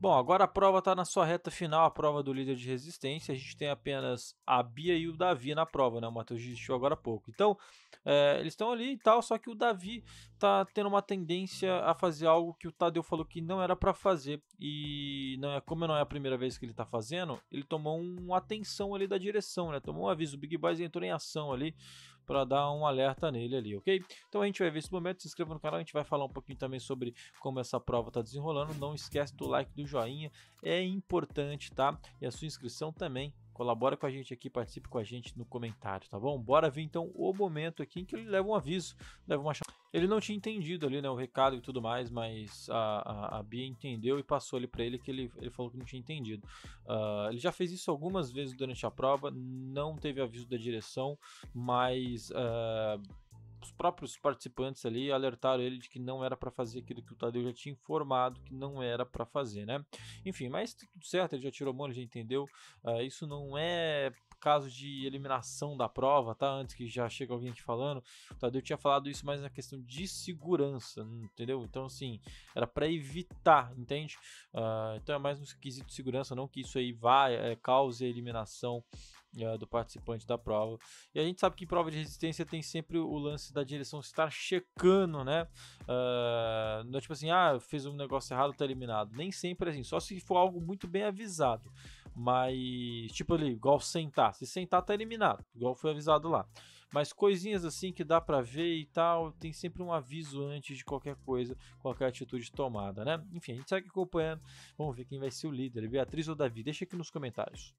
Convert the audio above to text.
Bom, agora a prova está na sua reta final, a prova do líder de resistência. A gente tem apenas a Bia e o Davi na prova, né? O Matheus desistiu agora há pouco. Então, é, eles estão ali e tal, só que o Davi tá tendo uma tendência a fazer algo que o Tadeu falou que não era para fazer. E não é, como não é a primeira vez que ele está fazendo, ele tomou uma atenção ali da direção, né? Tomou um aviso. O Big Boys entrou em ação ali para dar um alerta nele ali, ok? Então a gente vai ver esse momento. Se inscreva no canal, a gente vai falar um pouquinho também sobre como essa prova está desenrolando. Não esquece do like do joinha, é importante, tá? E a sua inscrição também. Colabora com a gente aqui, participe com a gente no comentário, tá bom? Bora ver então o momento aqui em que ele leva um aviso, leva uma ele não tinha entendido ali, né, o recado e tudo mais, mas a, a, a Bia entendeu e passou ali para ele que ele, ele falou que não tinha entendido. Uh, ele já fez isso algumas vezes durante a prova, não teve aviso da direção, mas uh, próprios participantes ali alertaram ele de que não era para fazer aquilo que o Tadeu já tinha informado que não era para fazer, né? Enfim, mas tá tudo certo, ele já tirou mão, ele já entendeu. Uh, isso não é caso de eliminação da prova, tá? Antes que já chegue alguém aqui falando, o Tadeu tinha falado isso mais na questão de segurança, entendeu? Então, assim, era para evitar, entende? Uh, então é mais no quesito de segurança, não que isso aí vá, é, cause eliminação é, do participante da prova. E a gente sabe que em prova de resistência tem sempre o lance da direção estar checando, né? Uh, não é tipo assim, ah, fez um negócio errado, tá eliminado. Nem sempre é assim, só se for algo muito bem avisado. Mas, tipo ali, igual sentar. Se sentar, tá eliminado, igual foi avisado lá. Mas coisinhas assim que dá para ver e tal, tem sempre um aviso antes de qualquer coisa, qualquer atitude tomada, né? Enfim, a gente segue acompanhando. Vamos ver quem vai ser o líder, Beatriz ou Davi? Deixa aqui nos comentários.